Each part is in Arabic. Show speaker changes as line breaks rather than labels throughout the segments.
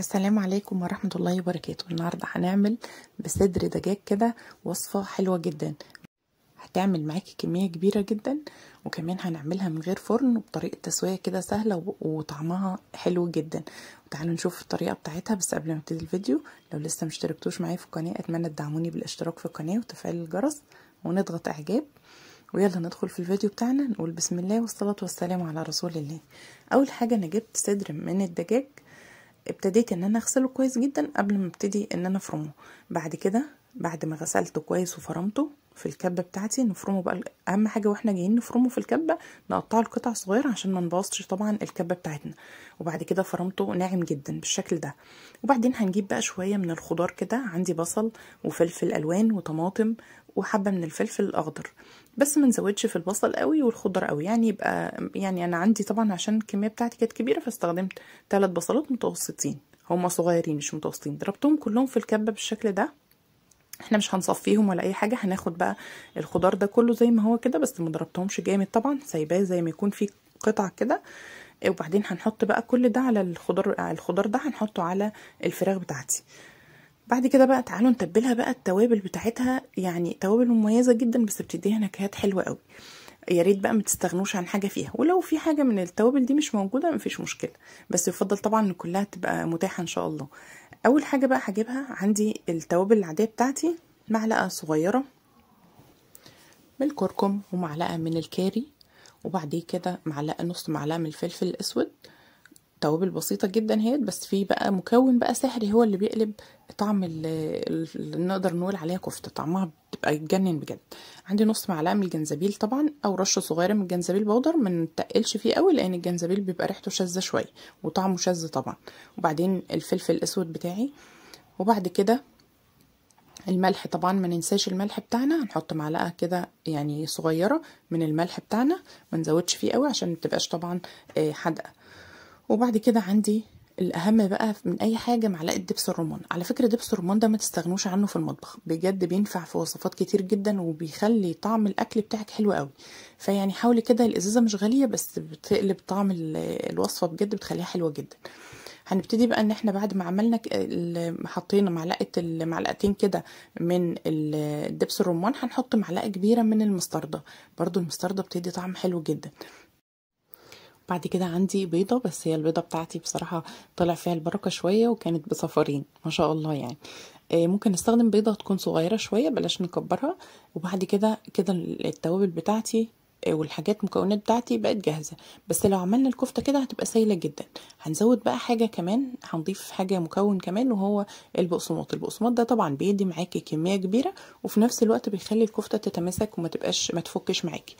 السلام عليكم ورحمة الله وبركاته النهاردة هنعمل بصدر دجاج كده وصفة حلوة جدا هتعمل معاكي كمية كبيرة جدا وكمان هنعملها من غير فرن وبطريقة تسوية كده سهلة وطعمها حلو جدا تعالوا نشوف الطريقة بتاعتها بس قبل ما نبتدي الفيديو لو لسه مشتركتوش معايا في القناة اتمنى تدعموني بالاشتراك في القناة وتفعيل الجرس ونضغط اعجاب ويلا ندخل في الفيديو بتاعنا نقول بسم الله والصلاة والسلام على رسول الله اول حاجة انا جبت صدر من الدجاج ابتديت ان انا اغسله كويس جدا قبل ما ابتدي ان انا افرمه بعد كده بعد ما غسلته كويس وفرمته في الكبه بتاعتي نفرمه بقى اهم حاجه واحنا جايين نفرمه في الكبه نقطعه لقطع صغيره عشان ما نبوظش طبعا الكبه بتاعتنا وبعد كده فرمته ناعم جدا بالشكل ده وبعدين هنجيب بقى شويه من الخضار كده عندي بصل وفلفل الوان وطماطم وحبه من الفلفل الاخضر بس ما نزودش في البصل قوي والخضار قوي يعني يبقى يعني انا عندي طبعا عشان الكميه بتاعتي كانت كبيره فاستخدمت ثلاث بصلات متوسطين هما صغيرين مش متوسطين ضربتهم كلهم في الكبه بالشكل ده احنا مش هنصفيهم ولا اي حاجه هناخد بقى الخضار ده كله زي ما هو كده بس ما ضربتهمش جامد طبعا سايباه زي ما يكون في قطع كده وبعدين هنحط بقى كل ده على الخضار الخضار ده هنحطه على الفراخ بتاعتي بعد كده بقى تعالوا نتبلها بقى التوابل بتاعتها يعني توابل مميزه جدا بس بتديها نكهات حلوه قوي يا ريت بقى ما تستغنوش عن حاجه فيها ولو في حاجه من التوابل دي مش موجوده مفيش مشكله بس يفضل طبعا ان كلها تبقى متاحه ان شاء الله اول حاجه بقى هجيبها عندي التوابل العاديه بتاعتي معلقه صغيره من الكركم ومعلقه من الكاري وبعديه كده معلقه نص معلقه من الفلفل الاسود توابل بسيطة جدا هي بس في بقى مكون بقى سحري هو اللي بيقلب طعم اللي نقدر نقول عليها كفتة طعمها بتبقى يتجنن بجد عندي نص معلقة من الجنزبيل طبعا او رشة صغيرة من الجنزبيل بودر ما نتقلش فيه قوي لان الجنزبيل بيبقى ريحته شاذة شوية وطعمه شاذ طبعا وبعدين الفلفل الاسود بتاعي وبعد كده الملح طبعا ما ننساش الملح بتاعنا هنحط معلقه كده يعني صغيره من الملح بتاعنا ما نزودش فيه قوي عشان ما تبقاش طبعا آه، حادقه وبعد كده عندي الاهم بقى من اي حاجه معلقه دبس الرمان على فكره دبس الرمان ده ما تستغنوش عنه في المطبخ بجد بينفع في وصفات كتير جدا وبيخلي طعم الاكل بتاعك حلو قوي فيعني حاولي كده الازازه مش غاليه بس بتقلب طعم الوصفه بجد بتخليها حلوه جدا هنبتدي بقى ان احنا بعد ما عملنا حطينا معلقه المعلقتين كده من الدبس الرمان هنحط معلقه كبيره من المستردة برضو المستردة بتدي طعم حلو جدا بعد كده عندي بيضه بس هي البيضه بتاعتي بصراحه طلع فيها البركه شويه وكانت بصفارين ما شاء الله يعني آه، ممكن نستخدم بيضه تكون صغيره شويه بلاش نكبرها وبعد كده كده التوابل بتاعتي آه، والحاجات المكونات بتاعتي بقت جاهزه بس لو عملنا الكفته كده هتبقى سايله جدا هنزود بقى حاجه كمان هنضيف حاجه مكون كمان وهو البقسماط البقسماط ده طبعا بيدي معاكي كميه كبيره وفي نفس الوقت بيخلي الكفته تتماسك وما تبقاش ما تفكش معاكي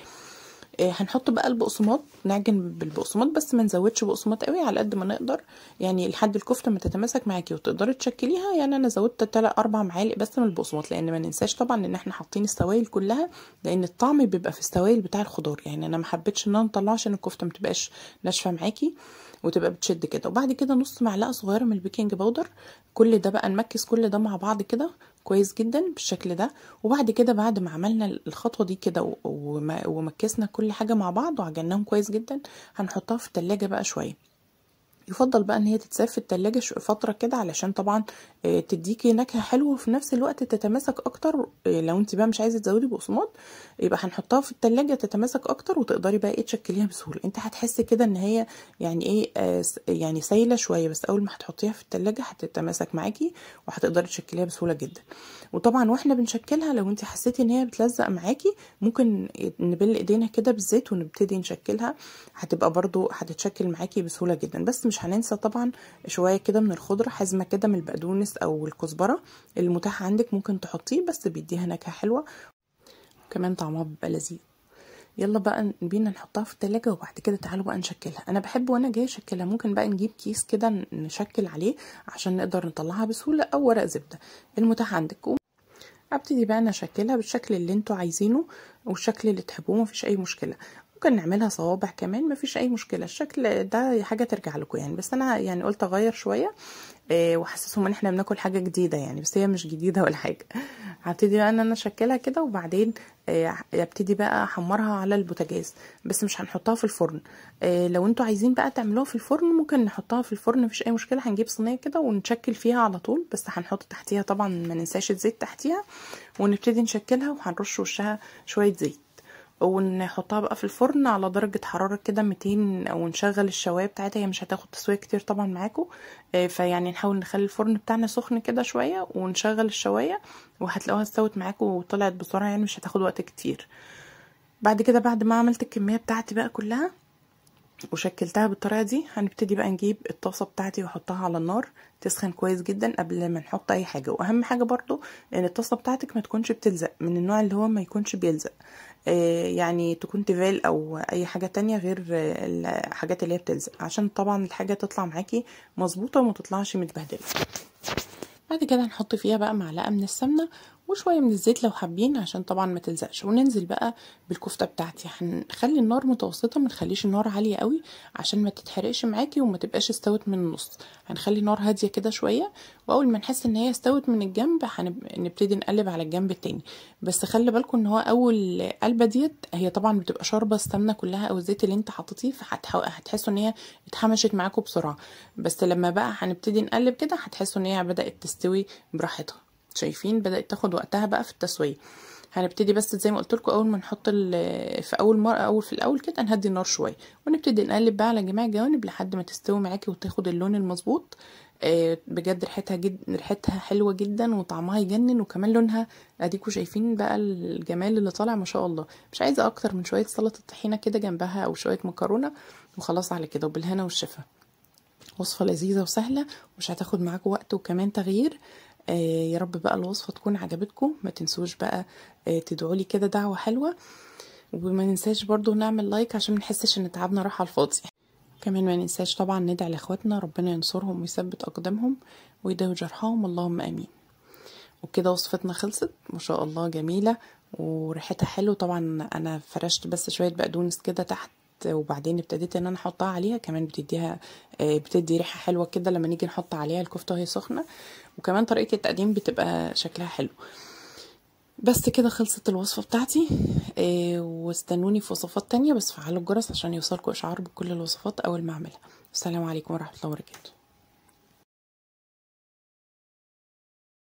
إيه، هنحط بقى البقسماط نعجن بالبقسماط بس ما نزودش بقسماط قوي على قد ما نقدر يعني لحد الكفته ما تتماسك معاكي وتقدري تشكليها يعني انا زودت 3 اربع معالق بس من البقسماط لان ما ننساش طبعا ان احنا حاطين السوائل كلها لان الطعم بيبقى في السوائل بتاع الخضار يعني انا ما حبيتش ان انا نطلع عشان الكفته ما تبقاش ناشفه معاكي آه وتبقى بتشد كده وبعد كده نص معلقه صغيره من البيكنج باودر كل ده بقى نمكس كل ده مع بعض كده كويس جدا بالشكل ده وبعد كده بعد ما عملنا الخطوه دي كده ومكسنا كل حاجه مع بعض وعجناهم كويس جدا هنحطها في التلاجة بقى شويه يفضل بقى ان هي تتساب في التلاجة فترة كده علشان طبعا آه، تديكي نكهة حلوة وفي نفس الوقت تتماسك اكتر آه، لو انت بقى مش عايزة تزودي بقسماط يبقى هنحطها في التلاجة تتماسك اكتر وتقدري بقى ايه تشكليها بسهولة انت هتحسي كده ان هي يعني ايه آه، يعني سايلة شوية بس اول ما هتحطيها في التلاجة هتتماسك معاكي وهتقدري تشكليها بسهولة جدا وطبعا واحنا بنشكلها لو انت حسيتي ان هي بتلزق معاكي ممكن نبل ايدينا كده بالزيت ونبتدي نشكلها هتبقى برضو هتتشكل معاكي بسهولة جدا بس مش مش هننسى طبعا شويه كده من الخضره حزمه كده من البقدونس او الكزبره المتاح عندك ممكن تحطيه بس بيديها نكهه حلوه وكمان طعمها بيبقى لذيذ يلا بقى بينا نحطها في التلاجة وبعد كده تعالوا بقى نشكلها انا بحب وانا جايه اشكلها ممكن بقى نجيب كيس كده نشكل عليه عشان نقدر نطلعها بسهوله او ورق زبده المتاح عندك ابتدي بقى انا اشكلها بالشكل اللي انتوا عايزينه والشكل اللي تحبوه مفيش اي مشكله ممكن نعملها صوابع كمان مفيش اي مشكله الشكل ده حاجه ترجع لكم يعني بس انا يعني قلت اغير شويه آه، واحسسهم ان احنا بناكل حاجه جديده يعني بس هي مش جديده ولا حاجه هبتدي بقى ان انا اشكلها كده وبعدين آه، ابتدي بقى احمرها على البوتاجاز بس مش هنحطها في الفرن آه، لو انتوا عايزين بقى تعملوها في الفرن ممكن نحطها في الفرن مفيش اي مشكله هنجيب صينيه كده ونشكل فيها على طول بس هنحط تحتيها طبعا ما ننساش الزيت تحتيها ونبتدي نشكلها وهنرش وشها شويه زيت ونحطها بقى في الفرن على درجة حرارة كده 200 ونشغل الشواية بتاعتها هي مش هتاخد تسوية كتير طبعا معاكم آه، فيعني نحاول نخلي الفرن بتاعنا سخن كده شوية ونشغل الشواية وهتلاقوها استوت معاكم وطلعت بسرعة يعني مش هتاخد وقت كتير بعد كده بعد ما عملت الكمية بتاعتي بقى كلها وشكلتها بالطريقة دي هنبتدي بقى نجيب الطاسة بتاعتي واحطها على النار تسخن كويس جدا قبل ما نحط اي حاجة واهم حاجة برضو ان الطاسة بتاعتك ما تكونش بتلزق من النوع اللي هو ما يكونش بيلزق آه، يعني تكون تيفال او اي حاجة تانية غير الحاجات اللي هي بتلزق عشان طبعا الحاجة تطلع معاكي مظبوطة ومتطلعش متبهدلة بعد كده هنحط فيها بقى معلقة من السمنة وشويه من الزيت لو حابين عشان طبعا ما تلزقش وننزل بقى بالكفته بتاعتي هنخلي النار متوسطه ما نخليش النار عاليه قوي عشان ما تتحرقش معاكي وما تبقاش استوت من النص هنخلي النار هاديه كده شويه واول ما نحس ان هي استوت من الجنب هنبتدي نقلب على الجنب التاني بس خلي بالكم ان هو اول قلبه ديت هي طبعا بتبقى شاربه السمنه كلها او الزيت اللي انت حاطتيه حطيتيه هتحسوا ان هي اتحمشت معاكم بسرعه بس لما بقى هنبتدي نقلب كده هتحسوا ان هي بدات تستوي براحتها شايفين بدات تاخد وقتها بقى في التسويه هنبتدي بس زي ما قلت لكم اول ما نحط في اول مره اول في الاول كده نهدي النار شويه ونبتدي نقلب بقى على جميع الجوانب لحد ما تستوي معاكي وتاخد اللون المظبوط آه، بجد ريحتها جد ريحتها حلوه جدا وطعمها يجنن وكمان لونها اديكوا شايفين بقى الجمال اللي طالع ما شاء الله مش عايزه اكتر من شويه سلطه طحينه كده جنبها او شويه مكرونه وخلاص على كده وبالهنا والشفا وصفه لذيذه وسهله ومش هتاخد معاكم وقت وكمان تغيير آه، يا رب بقى الوصفه تكون عجبتكم ما تنسوش بقى آه، تدعوا لي كده دعوه حلوه وما ننساش برضو نعمل لايك عشان نحسش ان تعبنا راح على الفاضي كمان ما ننساش طبعا ندعي لاخواتنا ربنا ينصرهم ويثبت اقدامهم ويداوي جرحهم اللهم امين وكده وصفتنا خلصت ما شاء الله جميله وريحتها حلو طبعا انا فرشت بس شويه بقدونس كده تحت وبعدين ابتديت ان انا احطها عليها كمان بتديها آه، بتدي ريحه حلوه كده لما نيجي نحط عليها الكفته وهي سخنه وكمان طريقه التقديم بتبقى شكلها حلو بس كده خلصت الوصفة بتاعتي آه، واستنوني في وصفات تانية بس فعلوا الجرس عشان يوصلكوا إشعار بكل الوصفات أول ما أعملها السلام عليكم ورحمة الله وبركاته